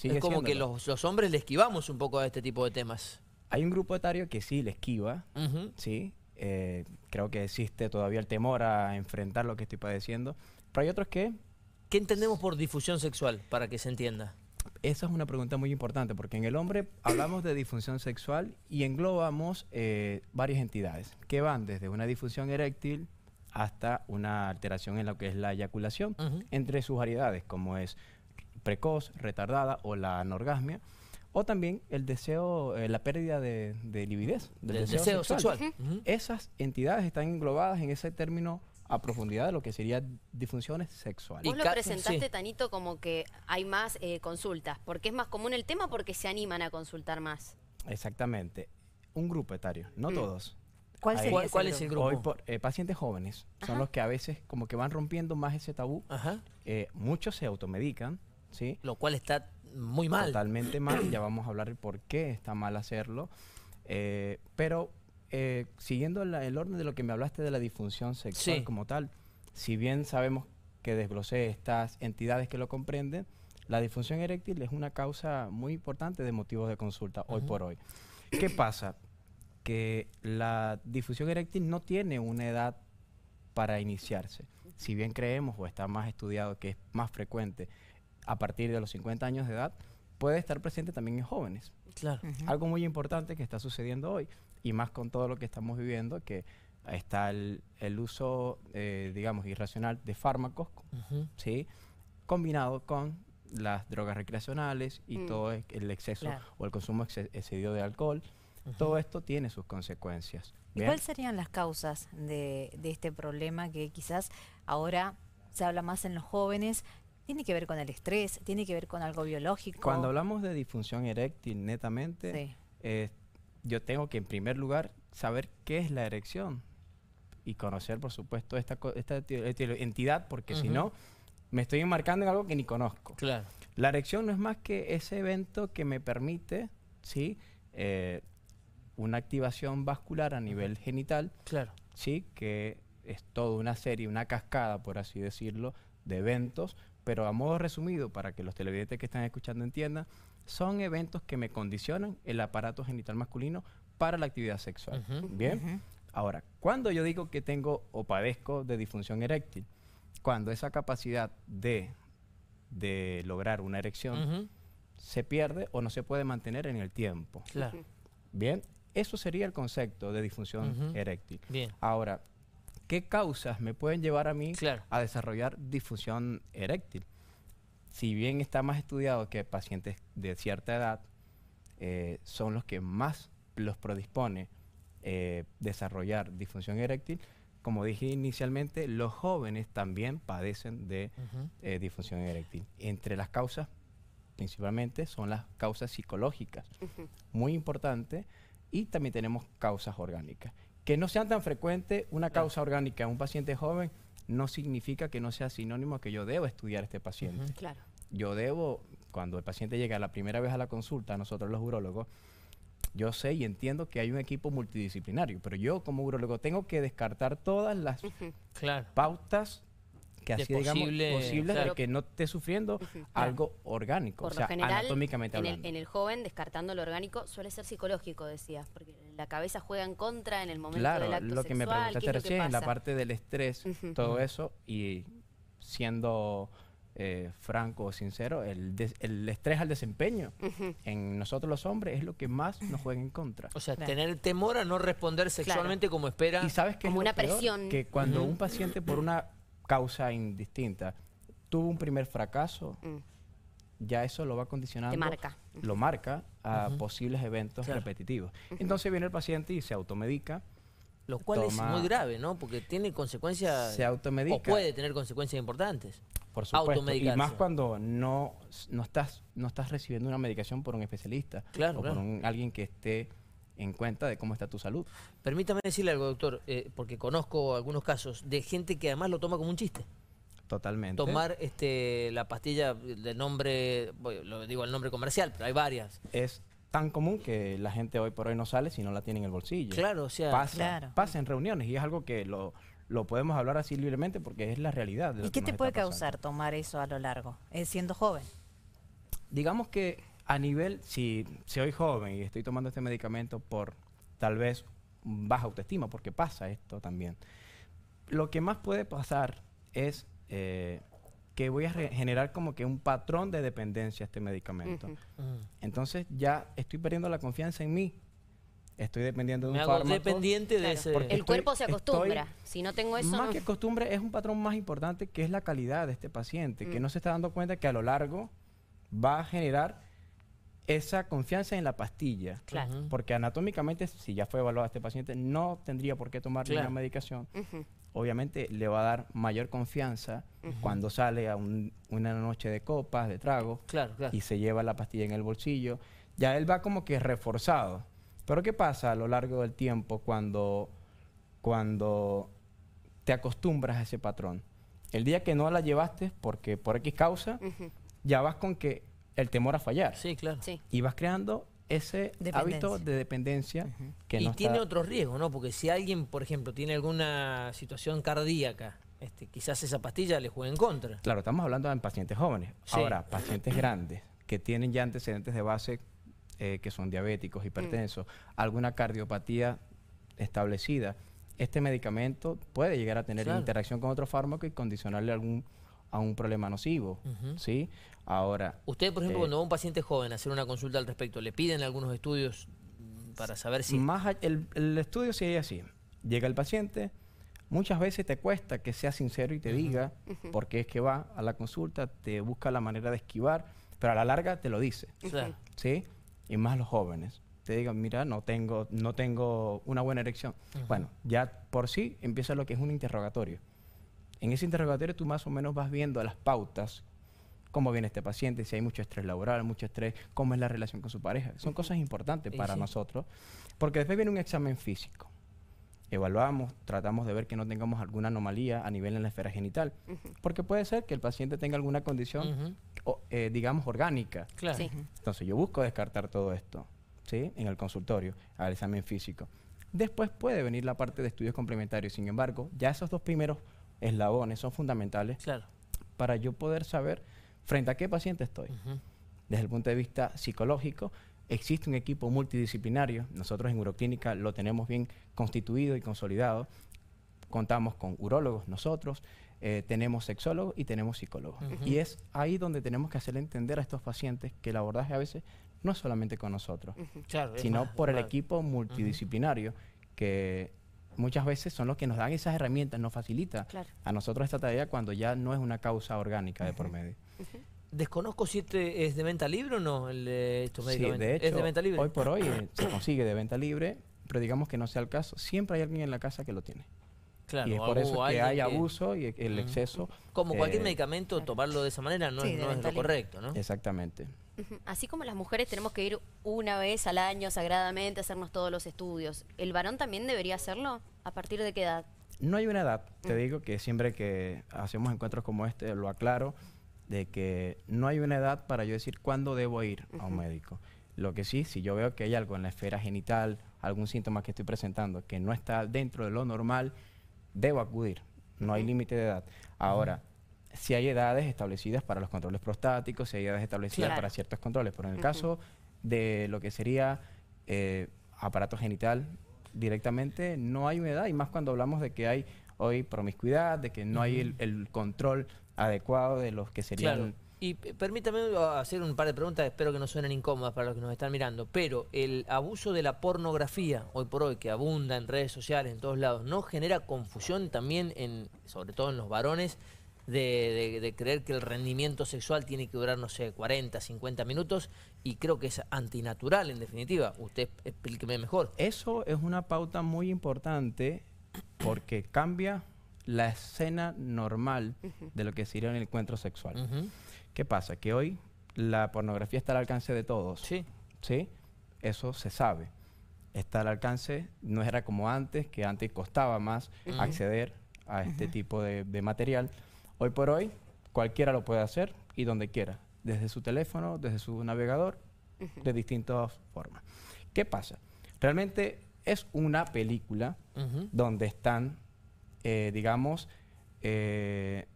es como que los, hombres le esquivamos un poco a este tipo de temas. Hay un grupo etario que sí le esquiva, sí. Eh, creo que existe todavía el temor a enfrentar lo que estoy padeciendo. Pero hay otros que... ¿Qué entendemos por difusión sexual, para que se entienda? Esa es una pregunta muy importante, porque en el hombre hablamos de difusión sexual y englobamos eh, varias entidades, que van desde una difusión eréctil hasta una alteración en lo que es la eyaculación, entre sus variedades, como es precoz, retardada o la anorgasmia, o también el deseo, eh, la pérdida de, de del deseo, sexual. Esas entidades están englobadas en ese término a profundidad de lo que sería disfunciones sexuales. Vos lo presentaste, Tanito, como que hay más eh, consultas, porque es más común el tema porque se animan a consultar más. Exactamente. Un grupo etario, no mm. todos. ¿Cuál, es el grupo? Hoy eh, pacientes jóvenes son los que a veces como que van rompiendo más ese tabú. muchos se automedican lo cual está muy mal. Totalmente mal, ya vamos a hablar de por qué está mal hacerlo. Eh, pero eh, siguiendo el orden de lo que me hablaste de la disfunción sexual como tal, si bien sabemos que desglosé estas entidades que lo comprenden, la disfunción eréctil es una causa muy importante de motivos de consulta hoy por hoy. ¿Qué pasa? Que la difusión eréctil no tiene una edad para iniciarse. Si bien creemos o está más estudiado que es más frecuente a partir de los 50 años de edad puede estar presente también en jóvenes. Claro. Algo muy importante que está sucediendo hoy y más con todo lo que estamos viviendo, que está el, uso, eh, digamos, irracional de fármacos, ¿sí? Combinado con las drogas recreacionales y mm. todo el exceso o el consumo excedido de alcohol. Todo esto tiene sus consecuencias. ¿Y cuáles serían las causas de, de este problema que quizás ahora se habla más en los jóvenes, tiene que ver con el estrés, tiene que ver con algo biológico. Cuando hablamos de disfunción eréctil, netamente, eh, yo tengo que en primer lugar saber qué es la erección y conocer, por supuesto, esta, entidad, porque si no, me estoy enmarcando en algo que ni conozco. Claro. La erección no es más que ese evento que me permite, ¿sí? Eh, una activación vascular a nivel genital. Claro. Sí, que es toda una serie, una cascada, por así decirlo, de eventos pero a modo resumido, para que los televidentes que están escuchando entiendan, son eventos que me condicionan el aparato genital masculino para la actividad sexual. Bien. Ahora, cuando yo digo que tengo o padezco de disfunción eréctil, cuando esa capacidad de, lograr una erección se pierde o no se puede mantener en el tiempo. Claro. Bien, eso sería el concepto de disfunción eréctil. Bien. Ahora, qué causas me pueden llevar a mí a desarrollar disfunción eréctil. Si bien está más estudiado que pacientes de cierta edad eh, son los que más los predispone eh, desarrollar disfunción eréctil, como dije inicialmente, los jóvenes también padecen de eh, disfunción eréctil. Entre las causas, principalmente, son las causas psicológicas, muy importante, y también tenemos causas orgánicas. Que no sean tan frecuentes una causa orgánica en un paciente joven no significa que no sea sinónimo que yo debo estudiar a este paciente. Claro. Yo debo, cuando el paciente llega la primera vez a la consulta, nosotros los urólogos, yo sé y entiendo que hay un equipo multidisciplinario, pero yo como urologo tengo que descartar todas las pautas que así digamos posible, de que no esté sufriendo algo orgánico, anatómicamente en El, joven, descartando lo orgánico, suele ser psicológico, decías, porque la cabeza juega en contra en el momento claro, del acto lo que me preguntaste recién, la parte del estrés, todo eso, y siendo eh, franco o sincero, el, estrés al desempeño en nosotros los hombres es lo que más nos juega en contra. O sea, tener temor a no responder sexualmente como espera. Y sabes que como una presión. Que cuando un paciente por una causa indistinta, tuvo un primer fracaso, mm. ya eso lo va condicionando. Te marca. Lo marca a posibles eventos repetitivos. Entonces viene el paciente y se automedica. Lo cual es muy grave, ¿no? Porque tiene consecuencias. Se automedica. O puede tener consecuencias importantes. Por supuesto. Y más cuando no, no, estás, no estás recibiendo una medicación por un especialista. O por alguien que esté en cuenta de cómo está tu salud. Permítame decirle algo, doctor, eh, porque conozco algunos casos de gente que además lo toma como un chiste. Totalmente. Tomar este, la pastilla de nombre, lo digo el nombre comercial, pero hay varias. Es tan común que la gente hoy por hoy no sale si no la tiene en el bolsillo. Claro, o sea, pasa, en reuniones y es algo que lo, lo podemos hablar así libremente porque es la realidad. ¿Y qué te puede causar tomar eso a lo largo, eh, siendo joven? Digamos que a nivel, si soy joven y estoy tomando este medicamento por tal vez baja autoestima, porque pasa esto también, lo que más puede pasar es eh, que voy a generar como que un patrón de dependencia a este medicamento. Mm. Entonces ya estoy perdiendo la confianza en mí. Estoy dependiendo de un fármaco. dependiente de el cuerpo se acostumbra. si no tengo eso. Más que costumbre, es un patrón más importante que es la calidad de este paciente, que mm. no se está dando cuenta que a lo largo va a generar esa confianza en la pastilla. Claro. Porque anatómicamente, si ya fue evaluado este paciente, no tendría por qué tomar una medicación. Obviamente le va a dar mayor confianza cuando sale a una noche de copas, de tragos, y se lleva la pastilla en el bolsillo. Ya él va como que reforzado. Pero ¿qué pasa a lo largo del tiempo cuando, cuando te acostumbras a ese patrón? El día que no la llevaste, porque por X causa, ya vas con que el temor a fallar. Sí, claro. Y vas creando ese hábito de dependencia que y tiene otro riesgo, ¿no? Porque si alguien, por ejemplo, tiene alguna situación cardíaca, este, quizás esa pastilla le juegue en contra. Claro, estamos hablando de pacientes jóvenes. Ahora, pacientes grandes que tienen ya antecedentes de base eh, que son diabéticos, hipertensos, mm. alguna cardiopatía establecida, este medicamento puede llegar a tener interacción con otro fármaco y condicionarle algún a un problema nocivo, ¿sí? Ahora... Usted, por ejemplo, eh, cuando va un paciente joven a hacer una consulta al respecto, ¿le piden algunos estudios para saber si...? Más el, el estudio sigue así. Llega el paciente, muchas veces te cuesta que sea sincero y te diga por qué es que va a la consulta, te busca la manera de esquivar, pero a la larga te lo dice, ¿sí? Y más los jóvenes te digan, mira, no tengo, no tengo una buena erección. Bueno, ya por sí empieza lo que es un interrogatorio. En ese interrogatorio tú más o menos vas viendo las pautas, cómo viene este paciente, si hay mucho estrés laboral, mucho estrés, cómo es la relación con su pareja. Son cosas importantes para nosotros, porque después viene un examen físico. Evaluamos, tratamos de ver que no tengamos alguna anomalía a nivel en la esfera genital, porque puede ser que el paciente tenga alguna condición, eh, digamos, orgánica. Claro. Entonces yo busco descartar todo esto, ¿sí? En el consultorio, al examen físico. Después puede venir la parte de estudios complementarios. Sin embargo, ya esos dos primeros eslabones son fundamentales claro. para yo poder saber frente a qué paciente estoy. Desde el punto de vista psicológico, existe un equipo multidisciplinario. Nosotros en Uroclínica lo tenemos bien constituido y consolidado. Contamos con urólogos nosotros, eh, tenemos sexólogos y tenemos psicólogos. Y es ahí donde tenemos que hacerle entender a estos pacientes que el abordaje a veces no es solamente con nosotros, sino por el equipo multidisciplinario que muchas veces son los que nos dan esas herramientas, nos facilita a nosotros esta tarea cuando ya no es una causa orgánica de por medio. Desconozco si este es de venta libre o no, el, estos medicamentos. ¿Es de venta libre? hoy por hoy eh, se consigue de venta libre, pero digamos que no sea el caso. Siempre hay alguien en la casa que lo tiene. Claro, y por eso que hay abuso y el exceso. Como cualquier eh, medicamento, tomarlo de esa manera no, no es lo correcto, ¿no? Exactamente. Así como las mujeres tenemos que ir una vez al año sagradamente a hacernos todos los estudios, ¿el varón también debería hacerlo? ¿A partir de qué edad? No hay una edad. Te mm. digo que siempre que hacemos encuentros como este, lo aclaro, de que no hay una edad para yo decir cuándo debo ir a un médico. Lo que sí, si yo veo que hay algo en la esfera genital, algún síntoma que estoy presentando que no está dentro de lo normal, debo acudir. No hay límite de edad. Ahora, si hay edades establecidas para los controles prostáticos, si hay edades establecidas para ciertos controles, pero en el caso de lo que sería eh, aparato genital directamente, no hay una edad, y más cuando hablamos de que hay hoy promiscuidad, de que no hay el, control adecuado de los que serían... Y permítame eh, hacer un par de preguntas, espero que no suenen incómodas para los que nos están mirando, pero el abuso de la pornografía, hoy por hoy, que abunda en redes sociales, en todos lados, ¿no genera confusión también, en, sobre todo en los varones, de, creer que el rendimiento sexual tiene que durar, no sé, 40, 50 minutos y creo que es antinatural en definitiva. Usted explíqueme mejor. Eso es una pauta muy importante porque cambia la escena normal de lo que sería un encuentro sexual. ¿Qué pasa? Que hoy la pornografía está al alcance de todos. Sí. ¿Sí? Eso se sabe. Está al alcance, no era como antes, que antes costaba más acceder a este tipo de material. Hoy por hoy, cualquiera lo puede hacer y donde quiera, desde su teléfono, desde su navegador, de distintas formas. ¿Qué pasa? Realmente es una película donde están, eh, digamos, eh,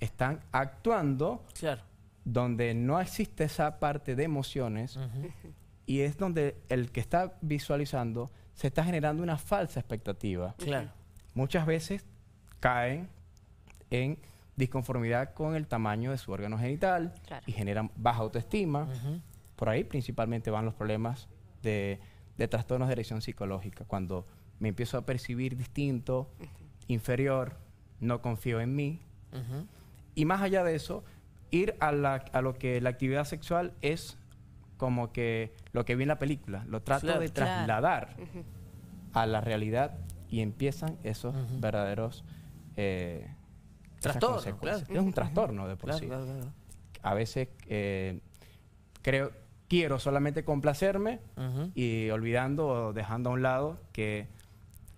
están actuando, donde no existe esa parte de emociones y es donde el que está visualizando se está generando una falsa expectativa. Claro. Muchas veces caen en disconformidad con el tamaño de su órgano genital y generan baja autoestima. Por ahí principalmente van los problemas de, trastornos de erección psicológica, cuando me empiezo a percibir distinto, inferior, no confío en mí. Y más allá de eso, ir a, la, lo que la actividad sexual es como que lo que vi en la película, lo trato de trasladar a la realidad y empiezan esos verdaderos... Eh, es un trastorno de por sí. a veces eh, creo, quiero solamente complacerme y olvidando o dejando a un lado que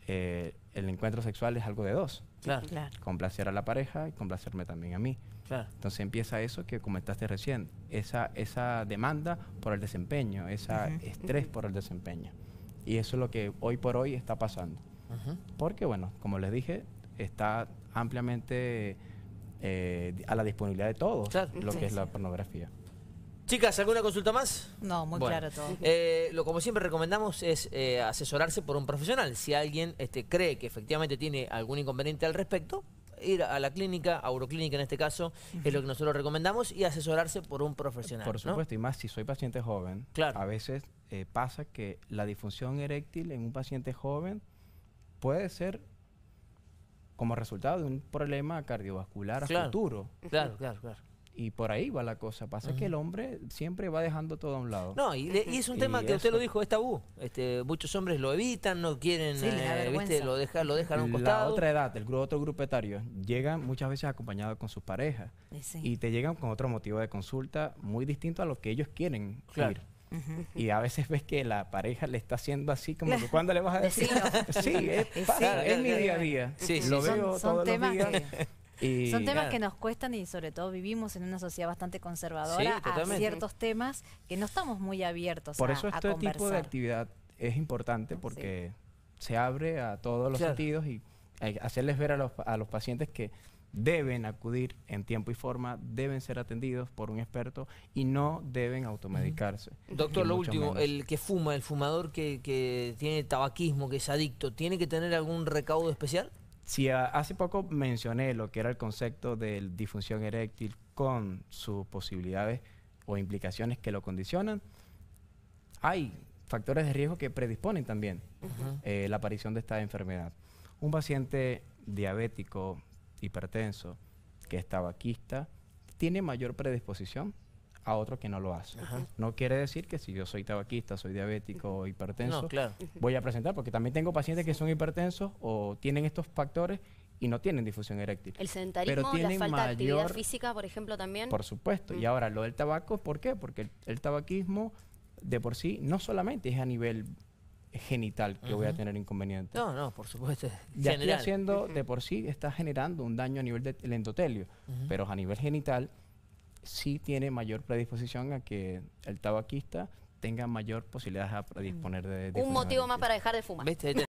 eh, el encuentro sexual es algo de dos. Claro. Complacer a la pareja y complacerme también a mí. Claro. Entonces empieza eso que comentaste recién, esa, esa demanda por el desempeño, ese estrés por el desempeño. Y eso es lo que hoy por hoy está pasando. Porque, bueno, como les dije, está ampliamente eh, a la disponibilidad de todos lo que es la pornografía. Chicas, ¿alguna consulta más? No, muy claro todo. Eh, lo como siempre recomendamos es eh, asesorarse por un profesional. Si alguien este, cree que efectivamente tiene algún inconveniente al respecto, ir a la clínica, a Euroclínica en este caso, es lo que nosotros recomendamos, y asesorarse por un profesional. Por supuesto, y más si soy paciente joven, claro. a veces pasa que la disfunción eréctil en un paciente joven puede ser como resultado de un problema cardiovascular a futuro. Claro, claro, claro. Y por ahí va la cosa. Pasa que el hombre siempre va dejando todo a un lado. No, y, es un tema que usted lo dijo, es tabú. Este, muchos hombres lo evitan, no quieren, eh, ¿viste? Lo, dejan, lo dejan a un costado. La otra edad, el otro grupo etario, llegan muchas veces acompañados con sus parejas. Y te llegan con otro motivo de consulta muy distinto a lo que ellos quieren claro. Y a veces ves que la pareja le está haciendo así, como que cuando le vas a decir. sí, es, mi día a día. Lo veo todos temas los días. Que... Son temas que nos cuestan y sobre todo vivimos en una sociedad bastante conservadora ciertos temas que no estamos muy abiertos Por eso este tipo de actividad es importante porque se abre a todos los sentidos y hacerles ver a los, a los pacientes que deben acudir en tiempo y forma, deben ser atendidos por un experto y no deben automedicarse. Doctor, lo último, el que fuma, el fumador que, tiene tabaquismo, que es adicto, ¿tiene que tener algún recaudo especial? Si hace poco mencioné lo que era el concepto de disfunción eréctil con sus posibilidades o implicaciones que lo condicionan, hay factores de riesgo que predisponen también eh, la aparición de esta enfermedad. Un paciente diabético hipertenso, que es tabaquista, tiene mayor predisposición a otro que no lo hace. No quiere decir que si yo soy tabaquista, soy diabético o hipertenso, voy a presentar, porque también tengo pacientes que son hipertensos o tienen estos factores y no tienen difusión eréctil. El sedentarismo, Pero la falta de actividad física, por ejemplo, también. Por supuesto. Y mm. ahora, lo del tabaco, ¿por qué? Porque el tabaquismo de por sí no solamente es a nivel genital que voy a tener inconveniente. No, no, por supuesto. Ya haciendo, de por sí, está generando un daño a nivel del endotelio, pero a nivel genital sí tiene mayor predisposición a que el tabaquista tenga mayor posibilidad a predisponer mm. de... un motivo más para dejar de fumar.